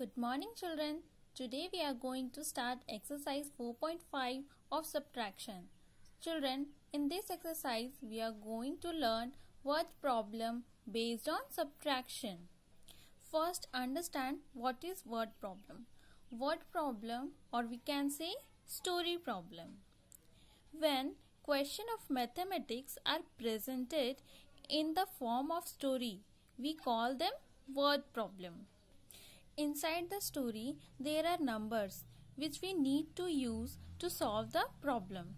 Good morning children. Today we are going to start exercise 4.5 of subtraction. Children, in this exercise we are going to learn word problem based on subtraction. First understand what is word problem. Word problem or we can say story problem. When question of mathematics are presented in the form of story, we call them word problem. Inside the story, there are numbers which we need to use to solve the problem.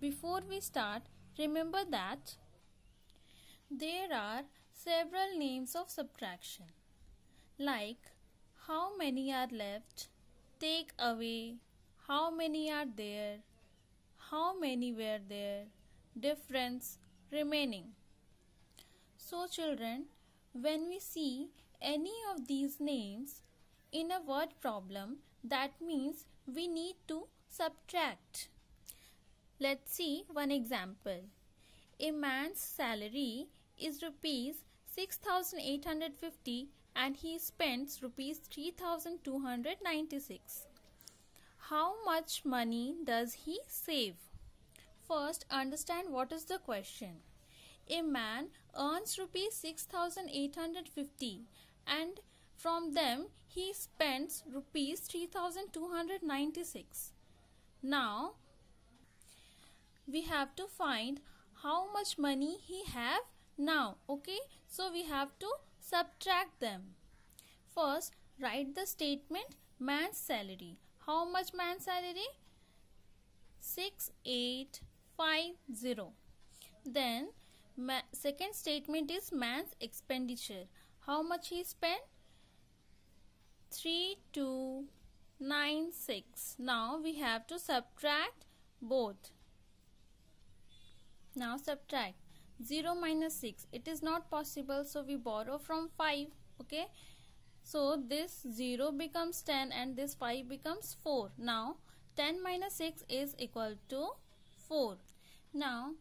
Before we start, remember that there are several names of subtraction like how many are left, take away, how many are there, how many were there, difference, remaining. So children, when we see any of these names, in a word problem that means we need to subtract. Let's see one example. A man's salary is rupees 6850 and he spends rupees 3296. How much money does he save? First understand what is the question. A man earns rupees 6850 and from them, he spends rupees 3296. Now, we have to find how much money he have now. Okay, so we have to subtract them. First, write the statement man's salary. How much man's salary? 6850. Then, second statement is man's expenditure. How much he spent? 3296. Now we have to subtract both. Now subtract 0 minus 6. It is not possible so we borrow from 5. Okay. So this 0 becomes 10 and this 5 becomes 4. Now 10 minus 6 is equal to 4. Now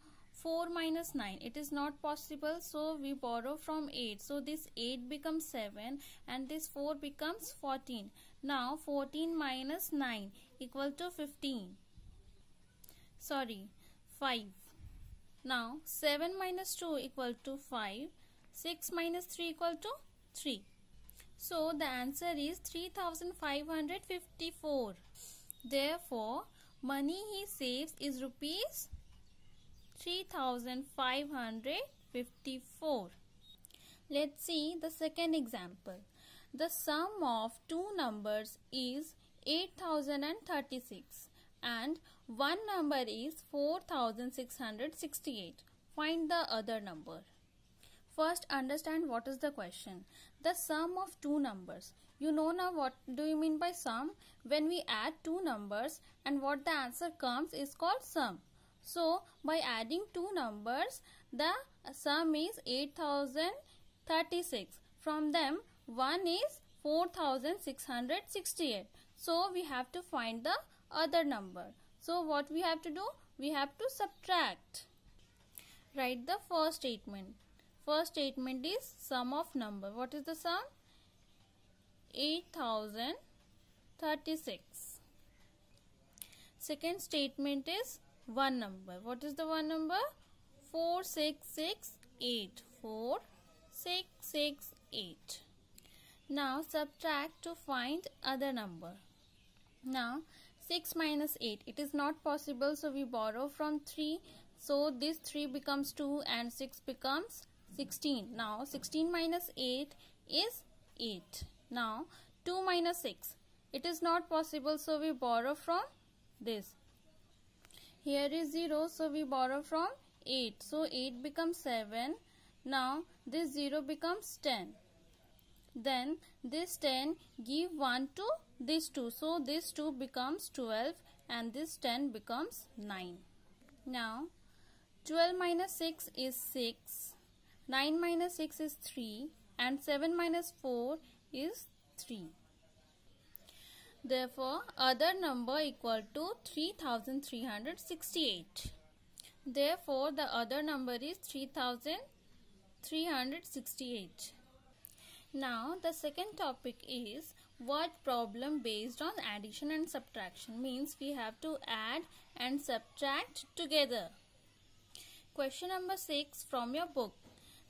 4 minus 9 it is not possible so we borrow from 8 so this 8 becomes 7 and this 4 becomes 14 now 14 minus 9 equal to 15 sorry 5 now 7 minus 2 equal to 5 6 minus 3 equal to 3 so the answer is 3554 therefore money he saves is rupees 3554. Let's see the second example. The sum of two numbers is 8036 and one number is 4668. Find the other number. First understand what is the question. The sum of two numbers. You know now what do you mean by sum? When we add two numbers and what the answer comes is called sum. So, by adding two numbers, the sum is 8036. From them, one is 4668. So, we have to find the other number. So, what we have to do? We have to subtract. Write the first statement. First statement is sum of number. What is the sum? 8036. Second statement is one number. What is the one number? 4668. 4668. Now subtract to find other number. Now 6 minus 8. It is not possible so we borrow from 3. So this 3 becomes 2 and 6 becomes 16. Now 16 minus 8 is 8. Now 2 minus 6. It is not possible so we borrow from this. Here is 0, so we borrow from 8. So 8 becomes 7. Now this 0 becomes 10. Then this 10 give 1 to this 2. So this 2 becomes 12 and this 10 becomes 9. Now 12 minus 6 is 6. 9 minus 6 is 3 and 7 minus 4 is 3. Therefore, other number equal to 3368. Therefore, the other number is 3368. Now, the second topic is what problem based on addition and subtraction means we have to add and subtract together. Question number 6 from your book.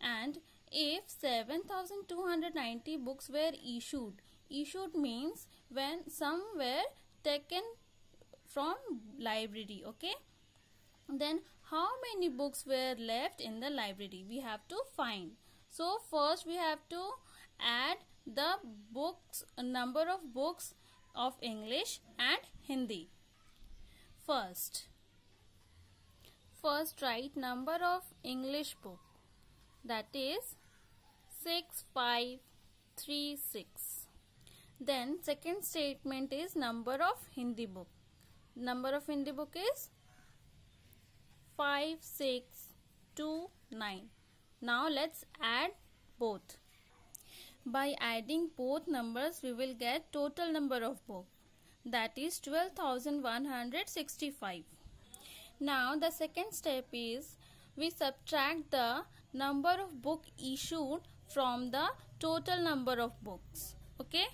and if 7290 books were issued issued means when some were taken from library okay then how many books were left in the library we have to find so first we have to add the books number of books of english and hindi first first write number of english book that is 6536. Then second statement is number of Hindi book. Number of Hindi book is 5629. Now let's add both. By adding both numbers we will get total number of book that is 12165. Now the second step is we subtract the number of book issued from the total number of books okay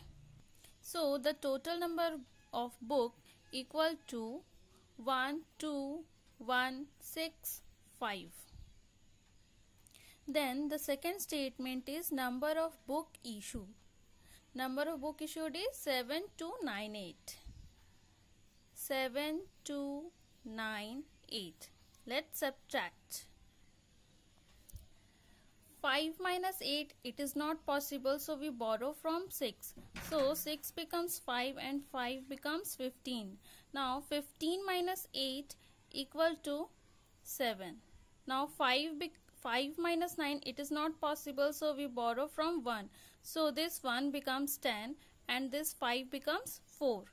so the total number of book equal to 1 2 1 6 5 then the second statement is number of book issued number of book issued is 7 to 9 8 7 2 9 8 let's subtract 5 minus 8 it is not possible so we borrow from 6 so 6 becomes 5 and 5 becomes 15 now 15 minus 8 equal to 7 now 5 5 minus 9 it is not possible so we borrow from 1 so this 1 becomes 10 and this 5 becomes 4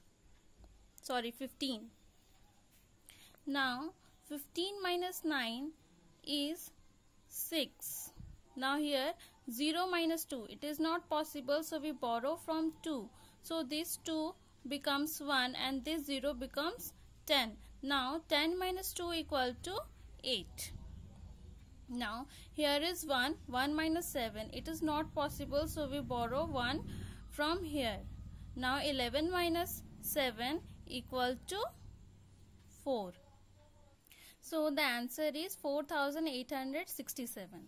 sorry 15 now 15 minus 9 is 6 now here 0 minus 2 it is not possible so we borrow from 2. So this 2 becomes 1 and this 0 becomes 10. Now 10 minus 2 equal to 8. Now here is 1, 1 minus 7. It is not possible so we borrow 1 from here. Now 11 minus 7 equal to 4. So the answer is 4867.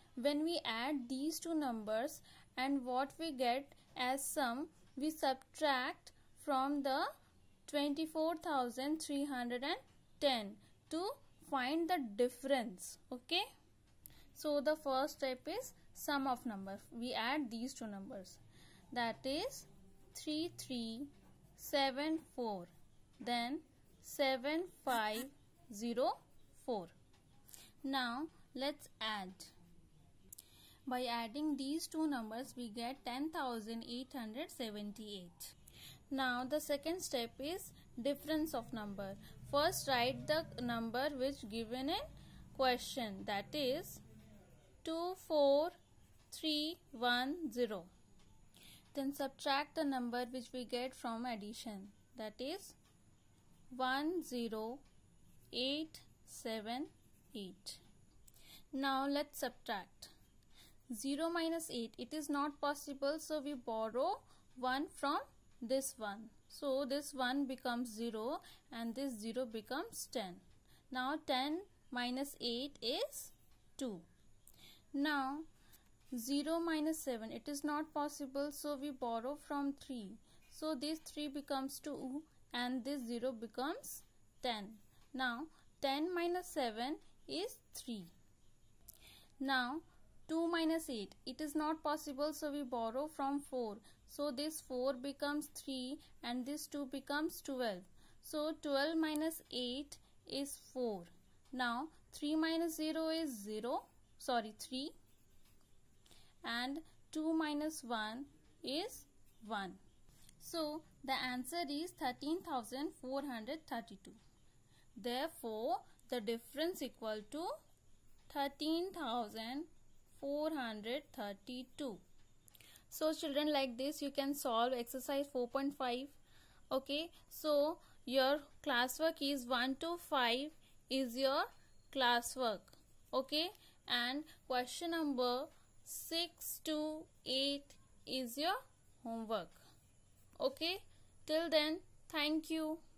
When we add these two numbers and what we get as sum, we subtract from the 24,310 to find the difference. Okay. So the first step is sum of numbers. We add these two numbers. That is three seven four, Then seven five zero four. Now let's add by adding these two numbers, we get 10,878. Now the second step is difference of number. First write the number which given in question that is 24310. Then subtract the number which we get from addition that is 10878. Now let's subtract. 0 minus 8 it is not possible so we borrow 1 from this one so this 1 becomes 0 and this 0 becomes 10 now 10 minus 8 is 2 now 0 minus 7 it is not possible so we borrow from 3 so this 3 becomes 2 and this 0 becomes 10 now 10 minus 7 is 3 now 2 minus 8. It is not possible so we borrow from 4. So this 4 becomes 3 and this 2 becomes 12. So 12 minus 8 is 4. Now 3 minus 0 is 0. Sorry 3. And 2 minus 1 is 1. So the answer is 13,432. Therefore the difference equal to 13,000 432 so children like this you can solve exercise 4.5 okay so your classwork is 1 to 5 is your classwork okay and question number 6 to 8 is your homework okay till then thank you